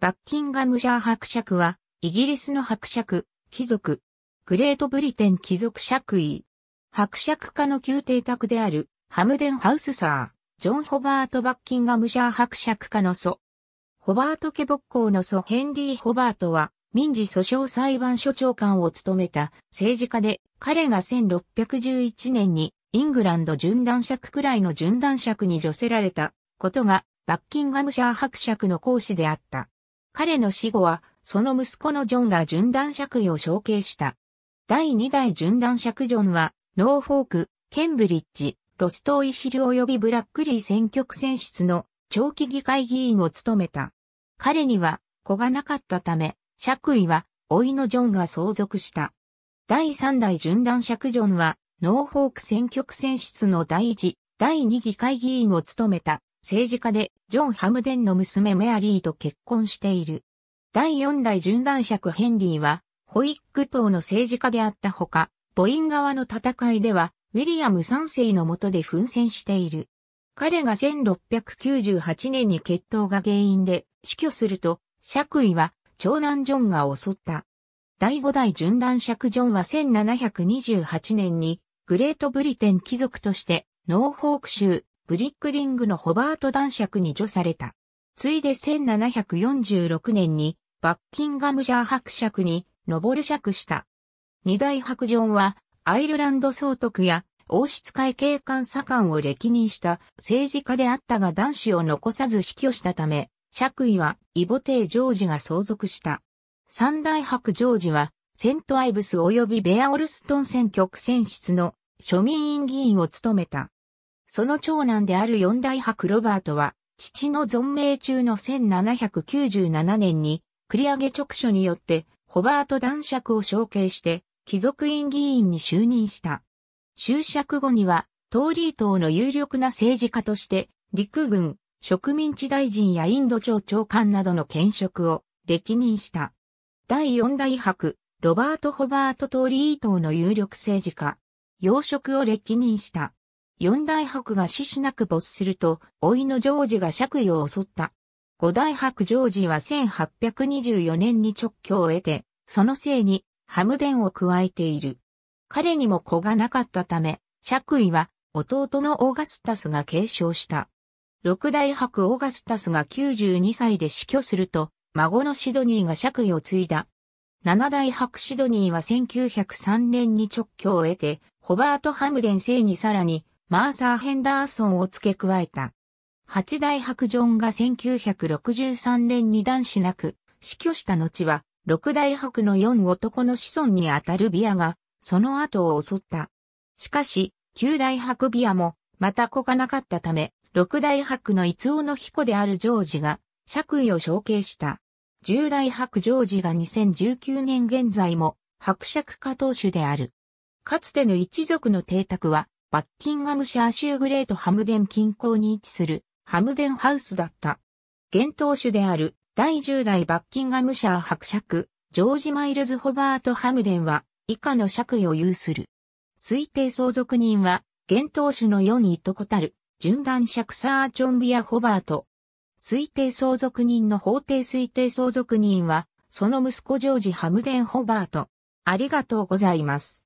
バッキンガムシャー伯爵は、イギリスの伯爵、貴族、グレートブリテン貴族爵位。伯爵家の宮廷宅である、ハムデンハウスサー、ジョン・ホバート・バッキンガムシャー伯爵家の祖。ホバート家牧校の祖ヘンリー・ホバートは、民事訴訟裁判所長官を務めた政治家で、彼が1611年にイングランド準断爵くらいの準断爵に除せられたことがバッキンガムシャー伯爵の講師であった。彼の死後は、その息子のジョンが順断爵位を承継した。第2代順断爵ジョンは、ノーフォーク、ケンブリッジ、ロストーイシル及びブラックリー選挙区選出の長期議会議員を務めた。彼には子がなかったため、爵位は、老いのジョンが相続した。第3代順断爵ジョンは、ノーフォーク選挙区選出の第1、第2議会議員を務めた。政治家でジョン・ハムデンの娘メアリーと結婚している。第4代準男爵ヘンリーは、ホイック党の政治家であったほか、ボイン側の戦いでは、ウィリアム3世の下で奮戦している。彼が1698年に決闘が原因で死去すると、爵位は長男ジョンが襲った。第5代準男爵ジョンは1728年にグレートブリテン貴族としてノーフォーク州ブリックリングのホバート男爵に除された。ついで1746年にバッキンガムジャー伯爵に上る爵した。二大白ジはアイルランド総督や王室会警官左官を歴任した政治家であったが男子を残さず死去したため、爵位はイボテイ・ジョージが相続した。三大白ジョージはセントアイブス及びベアオルストン選挙区選出の庶民院議員を務めた。その長男である四代伯ロバートは、父の存命中の1797年に、繰り上げ直書によって、ホバート男爵を承継して、貴族院議員に就任した。就職後には、トーリー党の有力な政治家として、陸軍、植民地大臣やインド庁長官などの兼職を歴任した。第四代伯、ロバート・ホバート・トーリー党の有力政治家、要職を歴任した。四大伯が死しなく没すると、老いのジョージが爵位を襲った。五大伯ジョージは1824年に直居を得て、そのせいに、ハムデンを加えている。彼にも子がなかったため、爵位は弟のオーガスタスが継承した。六大伯オーガスタスが92歳で死去すると、孫のシドニーが爵位を継いだ。七大伯シドニーは1903年に直居を得て、ホバート・ハムデン生にさらにマーサー・ヘンダーソンを付け加えた。八大白ジョンが1963年に男子なく死去した後は、六大白の四男の子孫にあたるビアが、その後を襲った。しかし、九大白ビアも、また子がなかったため、六大白の逸夫の彦であるジョージが、爵位を承継した。十大白ジョージが2019年現在も、伯爵家当主である。かつての一族の邸宅は、バッキンガムシャー州グレートハムデン近郊に位置するハムデンハウスだった。現当主である第10代バッキンガムシャー伯爵、ジョージ・マイルズ・ホバート・ハムデンは以下の爵位を有する。推定相続人は、現当主の世にいとこたる、順断爵サー・ジョン・ビア・ホバート。推定相続人の法定推定相続人は、その息子ジョージ・ハムデン・ホバート。ありがとうございます。